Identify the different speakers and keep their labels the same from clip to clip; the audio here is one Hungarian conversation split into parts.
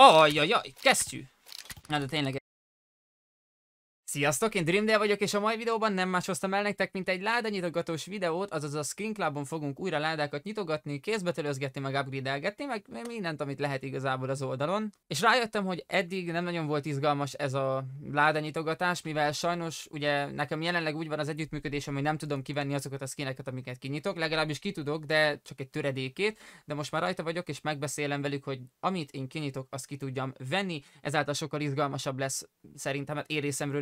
Speaker 1: Ajjajaj, kesztyű! Hát, Na de tényleg Sziasztok, én Dreamdale vagyok, és a mai videóban nem más hoztam el nektek, mint egy láda nyitogatós videót, azaz a Skin Clubon fogunk újra ládákat nyitogatni, kézbe meg upgrade-elgetni, meg mindent, amit lehet igazából az oldalon. És rájöttem, hogy eddig nem nagyon volt izgalmas ez a láda nyitogatás, mivel sajnos ugye nekem jelenleg úgy van az együttműködésem, hogy nem tudom kivenni azokat a skineket, amiket kinyitok, legalábbis ki tudok, de csak egy töredékét, de most már rajta vagyok, és megbeszélem velük, hogy amit én kinyitok, azt ki tudjam venni, ezáltal sokkal izgalmasabb lesz szerintem, hát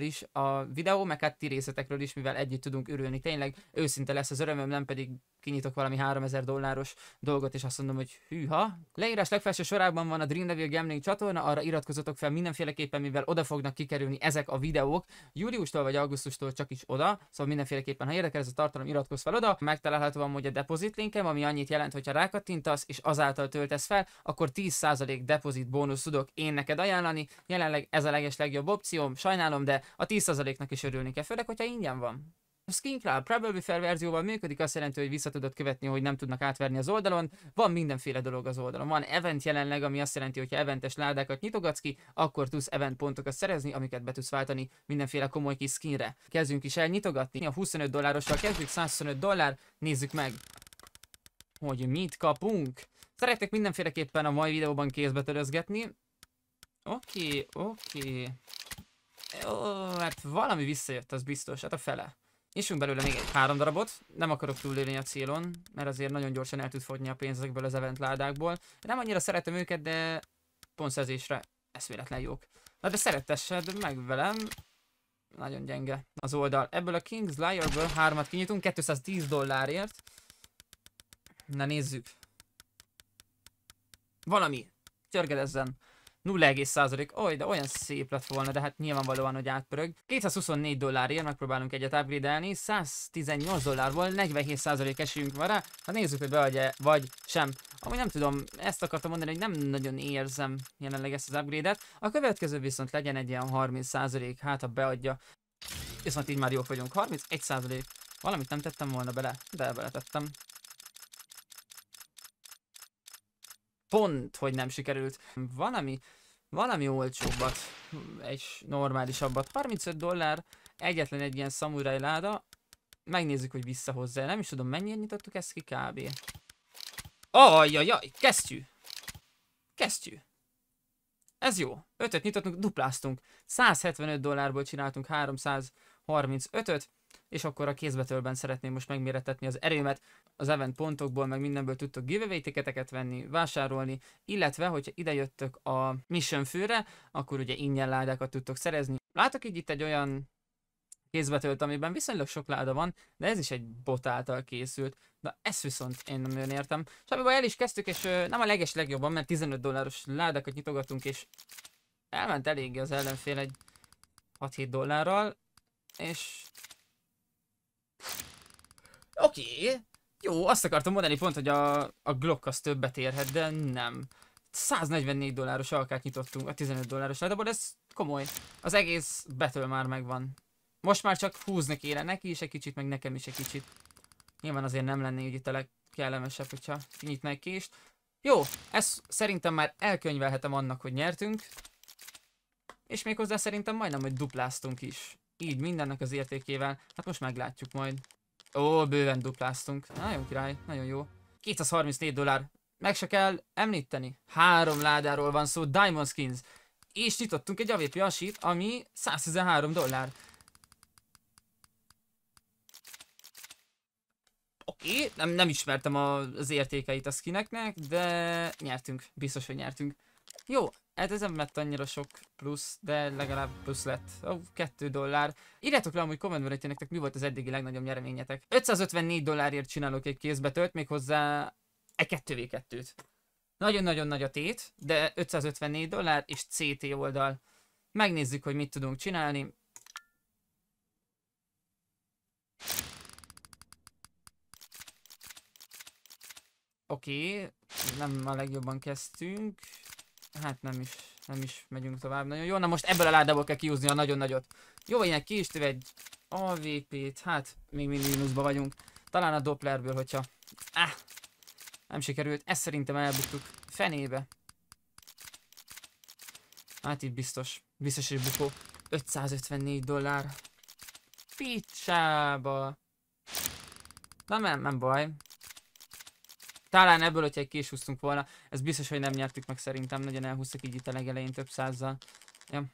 Speaker 1: is is a videó, meg hát ti részletekről is, mivel együtt tudunk örülni. Tényleg őszinte lesz az örömöm, nem pedig kinyitok valami 3000 dolláros dolgot, és azt mondom, hogy hűha. Leírás legfelső sorában van a Dream Devil Gambling csatorna, arra iratkozatok fel mindenféleképpen, mivel oda fognak kikerülni ezek a videók. Júliustól vagy augusztustól csak is oda, szóval mindenféleképpen, ha érdekel ez a tartalom, iratkozz fel oda. Megtalálható amúgy a deposit linkem, ami annyit jelent, hogy ha rákattintasz és azáltal töltesz fel, akkor 10% deposit bónusz tudok én neked ajánlani. Jelenleg ez a leges legjobb opcióm, sajnálom, de a a 10%-nak is örülni kell, főleg, hogyha ingyen van. A Club Probably Fair verzióval működik, azt jelenti, hogy vissza tudod követni, hogy nem tudnak átverni az oldalon. Van mindenféle dolog az oldalon. Van event jelenleg, ami azt jelenti, hogy ha eventes ládákat nyitogatsz ki, akkor tudsz event pontokat szerezni, amiket be tudsz váltani mindenféle komoly kis skinre. Kezdünk is el nyitogatni. A 25 dollárossal kezdjük, 125 dollár, nézzük meg, hogy mit kapunk. Szeretnék mindenféleképpen a mai videóban kézbe törözgetni. Oké, okay, oké. Okay. Ó, hát valami visszajött, az biztos, hát a fele. Nyissunk belőle még egy három darabot, nem akarok túlélni a célon, mert azért nagyon gyorsan el tud fogyni a pénzekből az event ládákból. Nem annyira szeretem őket, de pontszerzésre eszméletlen jók. Na de szeretessed meg velem, nagyon gyenge az oldal. Ebből a King's Liar-ből hármat kinyitunk, 210 dollárért. Na nézzük. Valami. Törgedezzen. 0,1 oly, de olyan szép lett volna, de hát nyilvánvalóan, hogy átpörög. 224 dollárért megpróbálunk egyet upgrade-elni, 118 dollárból 47% esélyünk van rá, hát nézzük, hogy beadja vagy sem. ami nem tudom, ezt akartam mondani, hogy nem nagyon érzem jelenleg ezt az upgrade-et. A következő viszont legyen egy ilyen 30% hát ha beadja. Viszont így már jók vagyunk, 31% Valamit nem tettem volna bele, de beletettem. pont, hogy nem sikerült. Valami, valami olcsóbbat, egy normálisabbat. 35 dollár, egyetlen egy ilyen szamurai láda. Megnézzük, hogy visszahozza. Nem is tudom, mennyire nyitottuk ezt ki kb. Ajajaj, kesztyű! Kesztyű! Ez jó. Ötöt nyitottunk, dupláztunk. 175 dollárból csináltunk 335-öt és akkor a kézbetölben szeretném most megméretetni az erőmet. Az event pontokból meg mindenből tudtok giveaway ticketeket venni, vásárolni, illetve, hogyha idejöttök a mission főre, akkor ugye ingyen ládákat tudtok szerezni. Látok így itt egy olyan kézbetölt, amiben viszonylag sok láda van, de ez is egy bot által készült. Na ezt viszont én nem nagyon értem. és baj, el is kezdtük, és nem a leges legjobban, mert 15 dolláros ládákat nyitogatunk, és elment eléggé az ellenfél egy 6-7 dollárral, és Oké. Jó, azt akartam mondani pont, hogy a, a Glock az többet érhet, de nem. 144 dolláros alkát nyitottunk a 15 dolláros de hát ez komoly. Az egész betől már megvan. Most már csak húzni kéne neki is egy kicsit, meg nekem is egy kicsit. Nyilván azért nem lenné itt a legkellemesebb, hogyha kinyitna egy kést. Jó, ezt szerintem már elkönyvelhetem annak, hogy nyertünk. És méghozzá szerintem majdnem, hogy dupláztunk is. Így mindennek az értékével, hát most meglátjuk majd. Ó, bőven dupláztunk. Nagyon király, nagyon jó. 234 dollár. Meg se kell említeni. Három ládáról van szó, Diamond Skins. És nyitottunk egy AVP asit, ami 113 dollár. Oké, okay, nem, nem ismertem az értékeit a skineknek, de nyertünk. Biztos, hogy nyertünk. Jó, Hát ez nem lett annyira sok plusz, de legalább plusz lett. Ó, oh, 2 dollár. Írjátok le amúgy kommentben, hogy nektek mi volt az eddigi legnagyobb nyereményetek. 554 dollárért csinálok egy kézbetölt, méghozzá e 2v2-t. Nagyon-nagyon nagy a tét, de 554 dollár és CT oldal. Megnézzük, hogy mit tudunk csinálni. Oké, okay, nem a legjobban kezdtünk. Hát nem is, nem is megyünk tovább nagyon jó. Na most ebből a ládából kell kiúzni a nagyon nagyot. Jó, ilyen ki is egy AVP-t, hát még mindig mínuszba vagyunk. Talán a Dopplerből, hogyha... Ah, nem sikerült, ezt szerintem elbuktuk. Fenébe. Hát itt biztos. Biztos, hogy bukó. 554 dollár. Picsába. Na nem, nem baj. Talán ebből, hogyha egy kés húztunk volna, ez biztos, hogy nem nyertük meg szerintem, nagyon elhúztak így itt a legelején több százzal. Ja.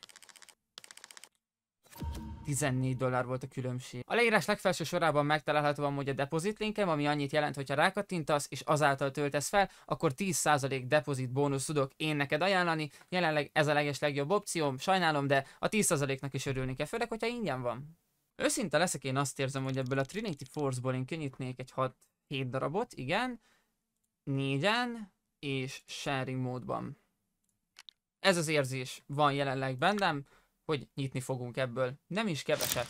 Speaker 1: 14 dollár volt a különbség. A leírás legfelső sorában megtalálható amúgy a deposit linkem, ami annyit jelent, hogy ha rákattintasz és azáltal töltesz fel, akkor 10% deposit bónusz tudok én neked ajánlani. Jelenleg ez a leges legjobb opcióm, sajnálom, de a 10%-nak is örülni kell, főleg, hogyha ingyen van. Őszinte leszek, én azt érzem, hogy ebből a Trinity Force-ból én könnyítnék egy 6-7 darabot, igen, négyen, és sharing módban. Ez az érzés van jelenleg bennem, hogy nyitni fogunk ebből. Nem is keveset.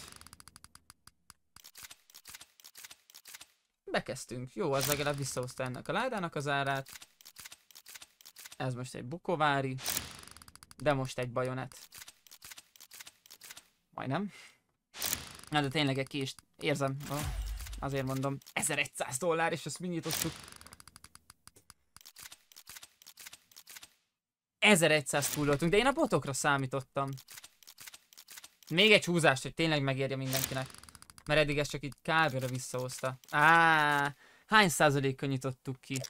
Speaker 1: Bekezdtünk. Jó, az legalább visszahozta ennek a ládának az árát. Ez most egy bukovári, de most egy bajonet. Majdnem. Na, de tényleg egy kést érzem. azért mondom, 1100 dollár, és ezt mi nyitottuk. 1100 túloltunk, de én a botokra számítottam. Még egy húzást, hogy tényleg megérje mindenkinek. Mert eddig ez csak így kávéra visszahozta. Ah, hány százalékon nyitottuk ki?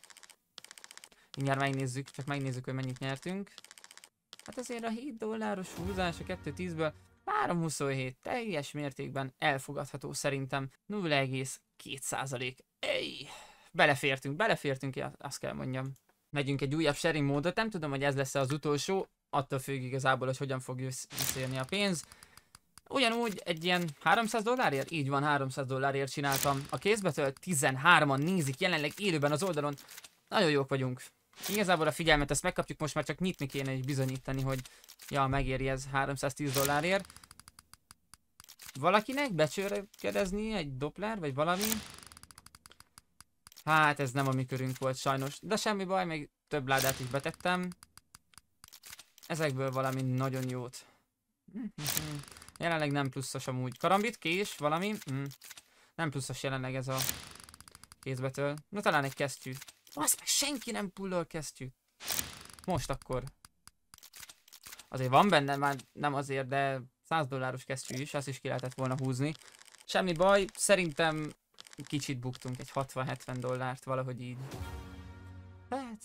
Speaker 1: Mindjárt megnézzük, csak megnézzük, hogy mennyit nyertünk. Hát azért a 7 dolláros húzás a 2.10-ből 3.27 teljes mértékben elfogadható szerintem. 0,2 százalék. Ej! Belefértünk, belefértünk, azt kell mondjam megyünk egy újabb sharing módot, nem tudom, hogy ez lesz az utolsó, attól függ igazából, hogy hogyan fog visszajönni a pénz. Ugyanúgy egy ilyen 300 dollárért? Így van, 300 dollárért csináltam. A kézbetől 13-an nézik jelenleg élőben az oldalon. Nagyon jók vagyunk. Igazából a figyelmet ezt megkapjuk, most már csak nyitni kéne és bizonyítani, hogy ja, megéri ez 310 dollárért. Valakinek becsőre kerezni egy Doppler, vagy valami? Hát ez nem a mi körünk volt sajnos, de semmi baj, még több ládát is betettem. Ezekből valami nagyon jót. Jelenleg nem pluszos amúgy. Karambit, kés, valami. Mm. Nem pluszos jelenleg ez a kézbetől. Na talán egy kesztyű. Azt meg senki nem pullol kesztyű. Most akkor. Azért van benne, már nem azért, de 100 dolláros kesztyű is, azt is ki lehetett volna húzni. Semmi baj, szerintem kicsit buktunk, egy 60-70 dollárt, valahogy így. Hát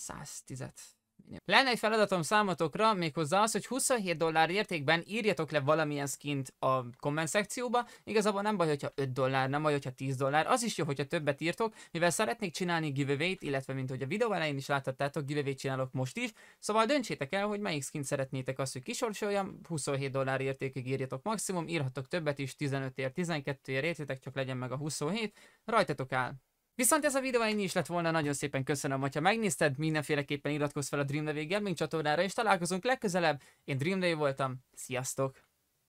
Speaker 1: 110-et. Lenne egy feladatom számotokra, méghozzá az, hogy 27 dollár értékben írjatok le valamilyen skint a komment szekcióba. Igazából nem baj, hogyha 5 dollár, nem baj, hogyha 10 dollár. Az is jó, hogyha többet írtok, mivel szeretnék csinálni giveaway-t, illetve mint hogy a videó elején is láthattátok, giveaway csinálok most is. Szóval döntsétek el, hogy melyik skint szeretnétek azt, hogy kisorsoljam. 27 dollár értékig írjatok maximum, írhatok többet is, 15 ér, 12 ért, értétek, csak legyen meg a 27. Rajtatok áll. Viszont ez a videó ennyi is lett volna, nagyon szépen köszönöm, hogyha megnézted, mindenféleképpen iratkozz fel a Dream Gaming csatornára, és találkozunk legközelebb. Én Dream voltam, sziasztok!